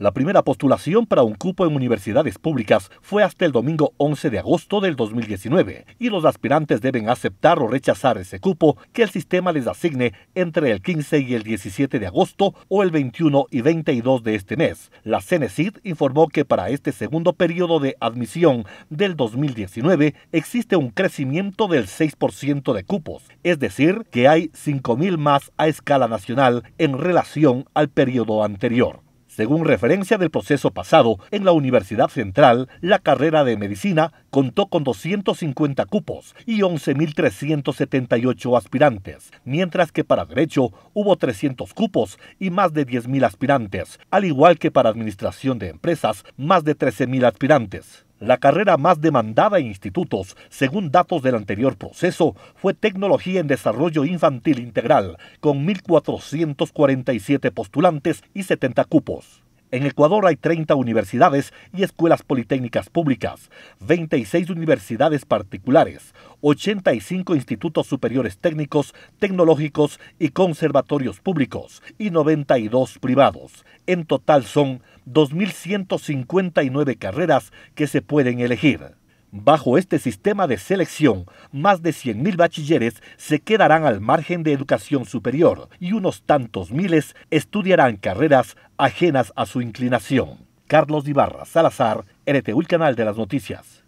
La primera postulación para un cupo en universidades públicas fue hasta el domingo 11 de agosto del 2019 y los aspirantes deben aceptar o rechazar ese cupo que el sistema les asigne entre el 15 y el 17 de agosto o el 21 y 22 de este mes. La CENESID informó que para este segundo periodo de admisión del 2019 existe un crecimiento del 6% de cupos, es decir, que hay 5.000 más a escala nacional en relación al periodo anterior. Según referencia del proceso pasado, en la Universidad Central, la carrera de medicina contó con 250 cupos y 11.378 aspirantes, mientras que para derecho hubo 300 cupos y más de 10.000 aspirantes, al igual que para administración de empresas, más de 13.000 aspirantes. La carrera más demandada en institutos, según datos del anterior proceso, fue Tecnología en Desarrollo Infantil Integral, con 1.447 postulantes y 70 cupos. En Ecuador hay 30 universidades y escuelas politécnicas públicas, 26 universidades particulares, 85 institutos superiores técnicos, tecnológicos y conservatorios públicos y 92 privados. En total son 2.159 carreras que se pueden elegir. Bajo este sistema de selección, más de 100.000 bachilleres se quedarán al margen de educación superior y unos tantos miles estudiarán carreras ajenas a su inclinación. Carlos Ibarra Salazar, RTU, canal de las noticias.